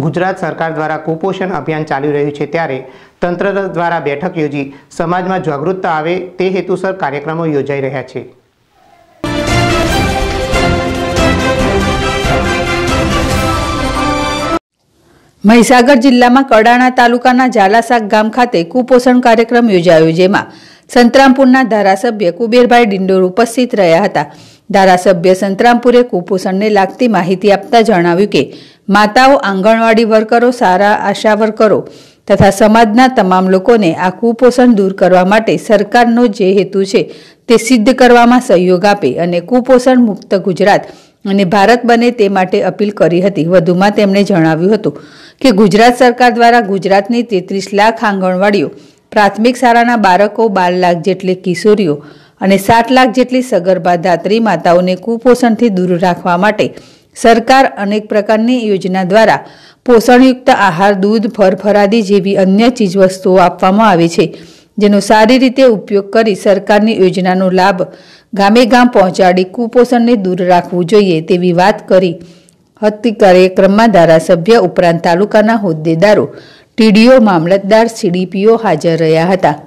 ગુજરાત સરકાર દ્વારા કુપોષણ અભિયાન ચાલી રહ્યું છે ત્યારે તંત્ર દ્વારા બેઠક યોજી સમાજમાં જાગૃતતા આવે તે હેતુસર કાર્યક્રમો યોજાઈ રહ્યા છે મહીસાગર જિલ્લામાં કડાણા તાલુકાના ઝાલાસાગ ગામ ખાતે કુપોષણ કાર્યક્રમ યોજાયો જેમાં સંતરામપુરના ધારાસભ્ય કુબેરભાઈ ડિંડોર ઉપસ્થિત રહ્યા હતા ધારાસભ્ય સંતરામપુરે કુપોષણને લાગતી માહિતી આપતા જણાવ્યું કે માતાઓ આંગણવાડી વર્કરો સારા આશા વર્કરો તથા સમાજના તમામ લોકોને આ કુપોષણ દૂર કરવા માટે સરકારનો જે હેતુ છે તે સિદ્ધ કરવામાં સહયોગ આપે અને કુપોષણ મુક્ત ગુજરાત અને ભારત બને તે માટે અપીલ કરી હતી વધુમાં તેમણે જણાવ્યું હતું કે ગુજરાત સરકાર દ્વારા ગુજરાતની તેત્રીસ લાખ આંગણવાડીઓ પ્રાથમિક શાળાના બાળકો બાર લાખ જેટલી કિશોરીઓ અને સાત લાખ જેટલી સગર્ભા ધાત્રી માતાઓને કુપોષણથી દૂર રાખવા માટે સરકાર અનેક પ્રકારની યોજના દ્વારા પોષણયુક્ત આહાર દૂધ ફરફરાદી જેવી અન્ય ચીજવસ્તુઓ આપવામાં આવે છે જેનો સારી રીતે ઉપયોગ કરી સરકારની યોજનાનો લાભ ગામે ગામ પહોંચાડી કુપોષણને દૂર રાખવું જોઈએ તેવી વાત કરી હત્તી કાર્યક્રમમાં ધારાસભ્ય ઉપરાંત તાલુકાના હોદ્દેદારો ટીડીઓ મામલતદાર સીડીપીઓ હાજર રહ્યા હતા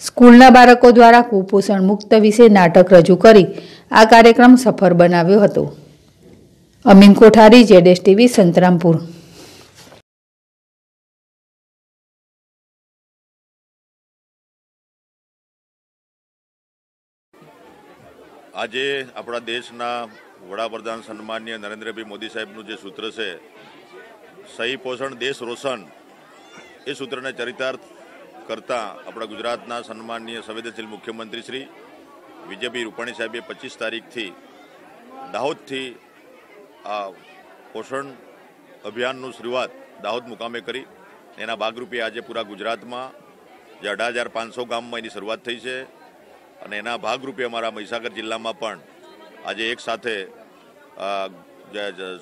સ્કૂલના બાળકો દ્વારા કુપોષણ મુક્ત વિશે નાટક રજૂ કરી આ કાર્યક્રમ સફળ બનાવ્યો હતો અમીન કોઠારી જેડેસ ટીવી સંતરામપુર આજે આપણા દેશના વડાપ્રધાન સન્માનીય નરેન્દ્રભાઈ મોદી સાહેબનું જે સૂત્ર છે સહી પોષણ દેશ રોશન એ સૂત્રને ચરિતાર્થ કરતા આપણા ગુજરાતના સન્માનનીય સંવેદનશીલ મુખ્યમંત્રી શ્રી વિજયભાઈ રૂપાણી સાહેબે પચીસ તારીખથી દાહોદથી આ પોષણ અભિયાનનું શરૂઆત દાહોદ મુકામે કરી એના ભાગરૂપે આજે પૂરા ગુજરાતમાં જે અઢાર હજાર પાંચસો ગામમાં એની શરૂઆત થઈ છે અને એના ભાગરૂપે અમારા મહીસાગર જિલ્લામાં પણ આજે એક સાથે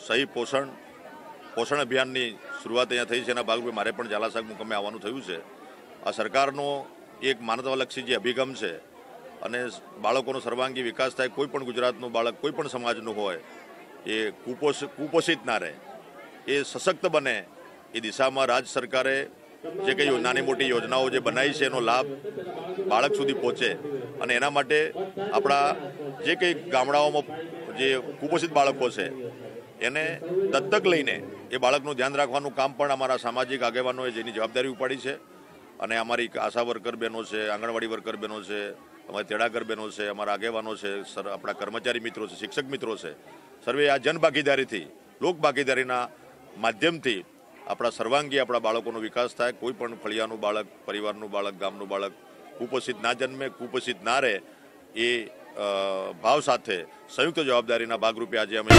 સહી પોષણ પોષણ અભિયાનની શરૂઆત અહીંયા થઈ છે એના ભાગરૂપે મારે પણ ઝાલાસાગ મુકામે આવવાનું થયું છે આ સરકારનો એક માનવતાલક્ષી જે અભિગમ છે અને બાળકોનો સર્વાંગી વિકાસ થાય કોઈ પણ ગુજરાતનું બાળક કોઈ પણ સમાજનું હોય એ કુપોષ કુપોષિત ના રહે એ સશક્ત બને એ દિશામાં રાજ્ય સરકારે જે કંઈ નાની મોટી યોજનાઓ જે બનાવી છે એનો લાભ બાળક સુધી પહોંચે અને એના માટે આપણા જે કંઈ ગામડાઓમાં જે કુપોષિત બાળકો છે એને દત્તક લઈને એ બાળકનું ધ્યાન રાખવાનું કામ પણ અમારા સામાજિક આગેવાનોએ જેની જવાબદારી ઉપાડી છે અને અમારી આશા વર્કર બહેનો છે આંગણવાડી વર્કર બહેનો છે તમારી તેડાગર બહેનો છે અમારા આગેવાનો છે સર આપણા કર્મચારી મિત્રો છે શિક્ષક મિત્રો છે સર્વે આ જન ભાગીદારીથી લોક ભાગીદારીના માધ્યમથી આપણો सर्वांगीण આપણો બાળકોનો વિકાસ થાય કોઈ પણ ફળિયાનો બાળક પરિવારનો બાળક ગામનો બાળક ઉપोषित નાજનમે ઉપोषित નારે એ ભાવ સાથે સંયુક્ત જવાબદારીના ભાગરૂપે આજે અમે